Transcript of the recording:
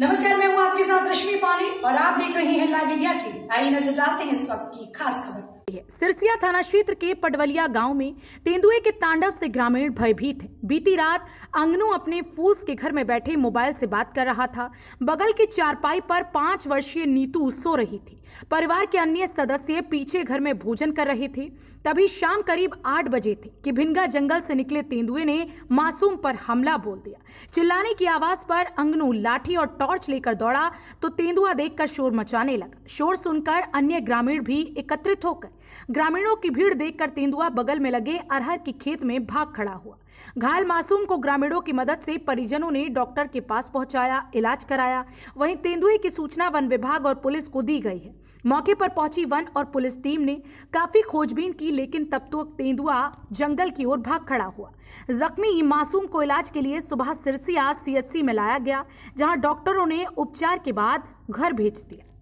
नमस्कार मैं हूं आपके साथ रश्मि पाली और आप देख रहे हैं लाइव इंडिया टीवी आइए नजर डालते हैं इस वक्त की खास खबर सिरसिया थाना क्षेत्र के पडवलिया गांव में तेंदुए के तांडव से ग्रामीण भयभीत है बीती रात अंगनू अपने फूस के घर में बैठे मोबाइल से बात कर रहा था बगल की चारपाई पर पांच वर्षीय नीतू सो रही थी परिवार के अन्य सदस्य पीछे घर में भोजन कर रहे थे तभी शाम करीब आठ बजे थे कि भिनगा जंगल से निकले तेंदुए ने मासूम पर हमला बोल दिया चिल्लाने की आवाज पर अंगनू लाठी और टॉर्च लेकर दौड़ा तो तेंदुआ देखकर शोर मचाने लगा शोर सुनकर अन्य ग्रामीण भी एकत्रित हो गए ग्रामीणों की भीड़ देखकर तेंदुआ बगल में लगे अरहर के खेत में भाग खड़ा हुआ घायल मासूम को ग्रामीणों की मदद से परिजनों ने डॉक्टर के पास पहुंचाया इलाज कराया वहीं तेंदुए की सूचना वन विभाग और पुलिस को दी गई है मौके पर पहुंची वन और पुलिस टीम ने काफी खोजबीन की लेकिन तब तो तेंदुआ जंगल की ओर भाग खड़ा हुआ जख्मी मासूम को इलाज के लिए सुबह सिरसिया सीएचसी में लाया गया जहां डॉक्टरों ने उपचार के बाद घर भेज दिया